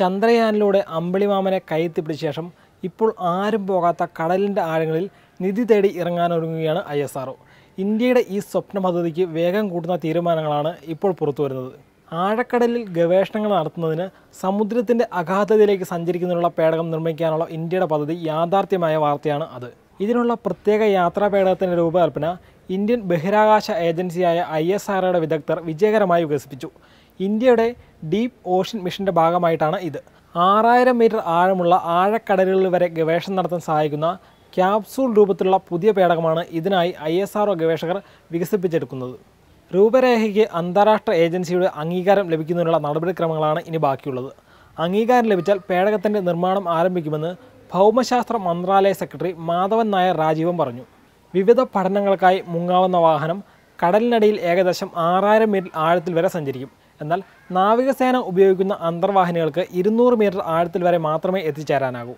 ചന്ദ്രയാനിലൂടെ അമ്പിളിമാമനെ പിടിച്ച ശേഷം ഇപ്പോൾ ആരും പോകാത്ത കടലിൻ്റെ ആഴങ്ങളിൽ നിധി തേടി ഇറങ്ങാനൊരുങ്ങുകയാണ് ഐ എസ് ആർഒ ഇന്ത്യയുടെ ഈ സ്വപ്ന പദ്ധതിക്ക് വേഗം കൂട്ടുന്ന തീരുമാനങ്ങളാണ് ഇപ്പോൾ പുറത്തു വരുന്നത് ആഴക്കടലിൽ ഗവേഷണങ്ങൾ നടത്തുന്നതിന് സമുദ്രത്തിൻ്റെ അഗാധതയിലേക്ക് സഞ്ചരിക്കുന്നതിനുള്ള പേടകം നിർമ്മിക്കാനുള്ള ഇന്ത്യയുടെ പദ്ധതി യാഥാർത്ഥ്യമായ വാർത്തയാണ് അത് ഇതിനുള്ള പ്രത്യേക യാത്രാ പേടകത്തിൻ്റെ രൂപകൽപ്പന ഇന്ത്യൻ ബഹിരാകാശ ഏജൻസിയായ ഐ എസ് ആർഒയുടെ വിദഗ്ധർ വിജയകരമായി വികസിപ്പിച്ചു ഇന്ത്യയുടെ ഡീപ്പ് ഓഷൻ മിഷൻ്റെ ഭാഗമായിട്ടാണ് ഇത് ആറായിരം മീറ്റർ ആഴമുള്ള ആഴക്കടലുകളിൽ വരെ ഗവേഷണം നടത്താൻ സഹായിക്കുന്ന ക്യാപ്സൂൾ രൂപത്തിലുള്ള പുതിയ പേടകമാണ് ഇതിനായി ഐ എസ് ആർ ഗവേഷകർ വികസിപ്പിച്ചെടുക്കുന്നത് രൂപരേഖയ്ക്ക് അന്താരാഷ്ട്ര ഏജൻസിയുടെ അംഗീകാരം ലഭിക്കുന്നതിനുള്ള നടപടിക്രമങ്ങളാണ് ഇനി ബാക്കിയുള്ളത് അംഗീകാരം ലഭിച്ചാൽ പേടകത്തിൻ്റെ നിർമ്മാണം ആരംഭിക്കുമെന്ന് ഭൗമശാസ്ത്ര മന്ത്രാലയ സെക്രട്ടറി മാധവൻ നായർ രാജീവൻ പറഞ്ഞു വിവിധ പഠനങ്ങൾക്കായി മുങ്ങാവുന്ന വാഹനം കടലിനടിയിൽ ഏകദേശം ആറായിരം മീറ്റർ ആഴത്തിൽ വരെ സഞ്ചരിക്കും എന്നാൽ നാവികസേന ഉപയോഗിക്കുന്ന അന്തർവാഹിനികൾക്ക് ഇരുന്നൂറ് മീറ്റർ ആഴത്തിൽ വരെ മാത്രമേ എത്തിച്ചേരാനാകൂ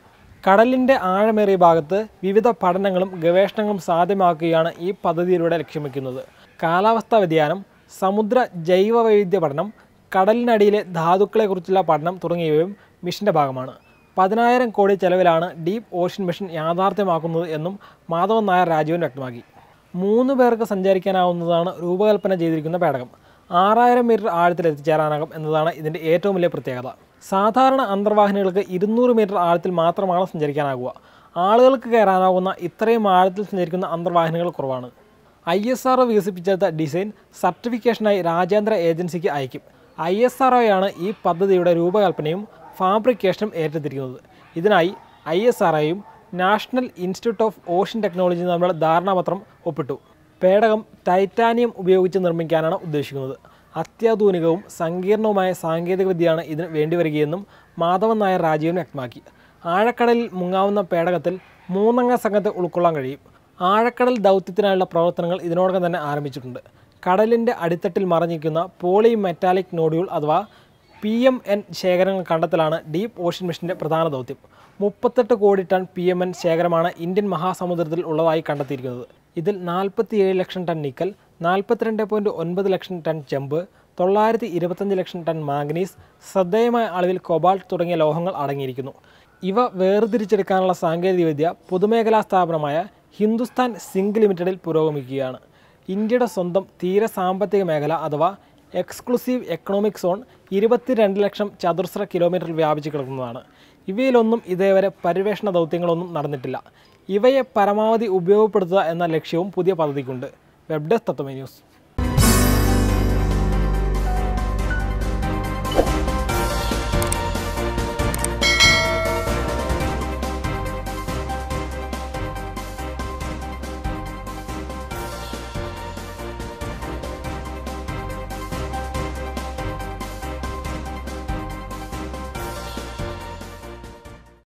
കടലിൻ്റെ ആഴമേറിയ ഭാഗത്ത് വിവിധ പഠനങ്ങളും ഗവേഷണങ്ങളും സാധ്യമാക്കുകയാണ് ഈ പദ്ധതിയിലൂടെ ലക്ഷ്യമിക്കുന്നത് കാലാവസ്ഥാ വ്യതിയാനം സമുദ്ര ജൈവവൈവിധ്യ പഠനം കടലിനടിയിലെ ധാതുക്കളെക്കുറിച്ചുള്ള പഠനം തുടങ്ങിയവയും മിഷൻ്റെ ഭാഗമാണ് പതിനായിരം കോടി ചെലവിലാണ് ഡീപ്പ് ഓഷ്യൻ മിഷൻ യാഥാർത്ഥ്യമാക്കുന്നത് എന്നും മാധവൻ നായർ രാജീവൻ വ്യക്തമാക്കി മൂന്ന് പേർക്ക് സഞ്ചരിക്കാനാവുന്നതാണ് രൂപകൽപ്പന ചെയ്തിരിക്കുന്ന പേടകം ആറായിരം മീറ്റർ ആഴത്തിൽ എത്തിച്ചേരാനാകും എന്നതാണ് ഇതിൻ്റെ ഏറ്റവും വലിയ പ്രത്യേകത സാധാരണ അന്തർവാഹിനികൾക്ക് ഇരുന്നൂറ് മീറ്റർ ആഴത്തിൽ മാത്രമാണ് സഞ്ചരിക്കാനാകുക ആളുകൾക്ക് കയറാനാകുന്ന ഇത്രയും ആഴത്തിൽ സഞ്ചരിക്കുന്ന അന്തർവാഹിനികൾ കുറവാണ് ഐ എസ് ആർ വികസിപ്പിച്ചെടുത്ത ഡിസൈൻ സർട്ടിഫിക്കേഷനായി രാജ്യാന്തര ഏജൻസിക്ക് അയക്കും ഐ എസ് ആർ ഒയാണ് ഈ പദ്ധതിയുടെ രൂപകൽപ്പനയും ഫാബ്രിക്കേഷനും ഏറ്റെടുത്തിരിക്കുന്നത് ഇതിനായി I S R National Institute of Ocean Technology തമ്മിലുള്ള ധാരണാപത്രം ഒപ്പിട്ടു പേടകം ടൈറ്റാനിയം ഉപയോഗിച്ച് നിർമ്മിക്കാനാണ് ഉദ്ദേശിക്കുന്നത് അത്യാധുനികവും സങ്കീർണവുമായ സാങ്കേതികവിദ്യയാണ് ഇതിന് വേണ്ടിവരികയെന്നും മാധവൻ നായർ രാജീവൻ വ്യക്തമാക്കി ആഴക്കടലിൽ മുങ്ങാവുന്ന പേടകത്തിൽ മൂന്നംഗ സംഘത്തെ ഉൾക്കൊള്ളാൻ കഴിയും ആഴക്കടൽ ദൗത്യത്തിനായുള്ള പ്രവർത്തനങ്ങൾ ഇതിനോടകം തന്നെ ആരംഭിച്ചിട്ടുണ്ട് കടലിൻ്റെ അടിത്തട്ടിൽ മറഞ്ഞിരിക്കുന്ന പോളി മെറ്റാലിക് നോഡ്യൂൾ അഥവാ പി എം എൻ ശേഖരങ്ങൾ കണ്ടെത്തലാണ് ഡീപ്പ് ഓഷ്യൻ മിഷൻ്റെ പ്രധാന ദൗത്യം മുപ്പത്തെട്ട് കോടി ടൺ പി എം എൻ ശേഖരമാണ് ഇന്ത്യൻ മഹാസമുദ്രത്തിൽ ഉള്ളതായി കണ്ടെത്തിയിരിക്കുന്നത് ഇതിൽ നാൽപ്പത്തിയേഴ് ലക്ഷം ടൺ നിക്കൽ നാൽപ്പത്തിരണ്ട് പോയിൻറ്റ് ഒൻപത് ലക്ഷം ടൺ ചെമ്പ് തൊള്ളായിരത്തി ഇരുപത്തഞ്ച് ലക്ഷം ടൺ മാഗ്നീസ് ശ്രദ്ധേയമായ അളവിൽ കൊബാൾട്ട് തുടങ്ങിയ ലോഹങ്ങൾ അടങ്ങിയിരിക്കുന്നു ഇവ വേർതിരിച്ചെടുക്കാനുള്ള സാങ്കേതികവിദ്യ പൊതുമേഖലാ സ്ഥാപനമായ ഹിന്ദുസ്ഥാൻ സിങ്ക് ലിമിറ്റഡിൽ പുരോഗമിക്കുകയാണ് ഇന്ത്യയുടെ സ്വന്തം തീര സാമ്പത്തിക മേഖല അഥവാ എക്സ്ക്ലൂസീവ് എക്കണോമിക് സോൺ ഇരുപത്തിരണ്ട് ലക്ഷം ചതുർശ്ര കിലോമീറ്റർ വ്യാപിച്ചു കിടക്കുന്നതാണ് ഇവയിലൊന്നും ഇതേവരെ പര്യവേഷണ ദൗത്യങ്ങളൊന്നും നടന്നിട്ടില്ല ഇവയെ പരമാവധി ഉപയോഗപ്പെടുത്തുക എന്ന ലക്ഷ്യവും പുതിയ പദ്ധതിക്കുണ്ട് വെബ് ഡെസ്ക് തത്വമേ ന്യൂസ്